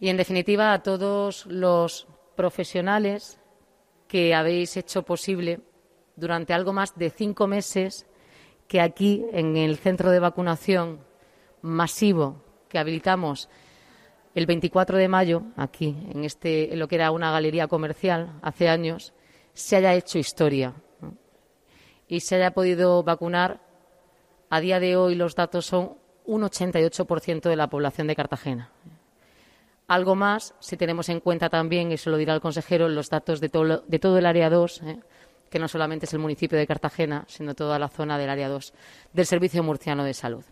y, en definitiva, a todos los profesionales que habéis hecho posible durante algo más de cinco meses que aquí, en el centro de vacunación masivo que habilitamos el 24 de mayo, aquí, en, este, lo que era una galería comercial hace años, se haya hecho historia y se haya podido vacunar. A día de hoy los datos son un 88% de la población de Cartagena. Algo más, si tenemos en cuenta también, y se lo dirá el consejero, los datos de todo, el área 2, ¿eh? que no solamente es el municipio de Cartagena, sino toda la zona del área 2 del Servicio Murciano de Salud.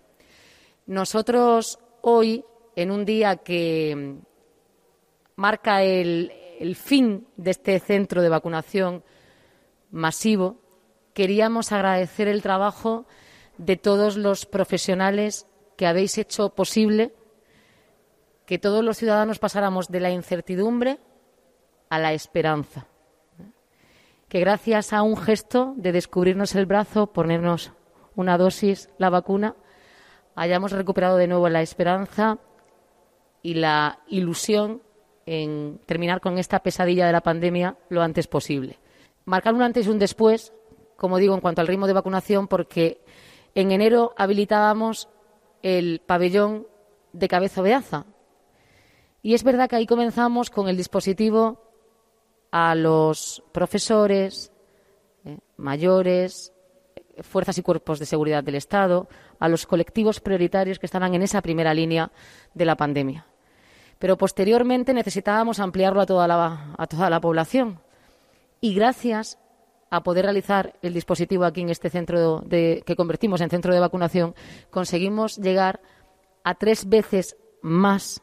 Nosotros hoy, en un día que marca el fin de este centro de vacunación masivo, queríamos agradecer el trabajo de todos los profesionales que habéis hecho posible que todos los ciudadanos pasáramos de la incertidumbre a la esperanza. ¿eh? Que gracias a un gesto de descubrirnos el brazo, ponernos una dosis, la vacuna, hayamos recuperado de nuevo la esperanza y la ilusión en terminar con esta pesadilla de la pandemia lo antes posible. Marcar un antes y un después, como digo, en cuanto al ritmo de vacunación, porque en enero habilitábamos el pabellón de Cabeza Beaza, y es verdad que ahí comenzamos con el dispositivo a los profesores, eh, mayores, fuerzas y cuerpos de seguridad del Estado, a los colectivos prioritarios que estaban en esa primera línea de la pandemia. Pero posteriormente necesitábamos ampliarlo a toda la, a toda la población. Y gracias a poder realizar el dispositivo aquí en este centro de, que convertimos en centro de vacunación, conseguimos llegar a tres veces más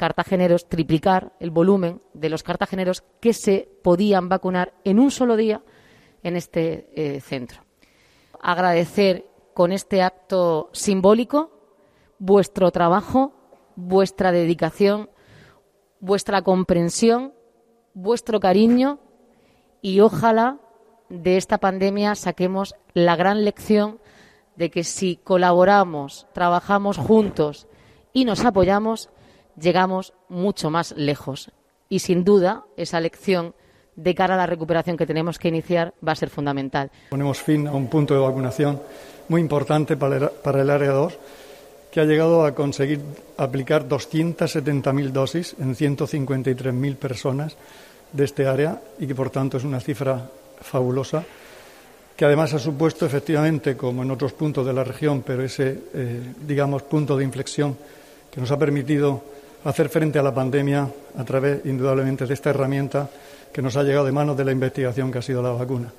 cartageneros, triplicar el volumen de los cartageneros que se podían vacunar en un solo día en este eh, centro. Agradecer con este acto simbólico vuestro trabajo, vuestra dedicación, vuestra comprensión, vuestro cariño y ojalá de esta pandemia saquemos la gran lección de que si colaboramos, trabajamos juntos y nos apoyamos, llegamos mucho más lejos. Y sin duda, esa lección de cara a la recuperación que tenemos que iniciar va a ser fundamental. Ponemos fin a un punto de vacunación muy importante para el, área 2, que ha llegado a conseguir aplicar 270.000 dosis en 153.000 personas de este área y que por tanto es una cifra fabulosa, que además ha supuesto efectivamente, como en otros puntos de la región, pero ese, eh, digamos, punto de inflexión que nos ha permitido hacer frente a la pandemia a través, indudablemente, de esta herramienta que nos ha llegado de manos de la investigación que ha sido la vacuna.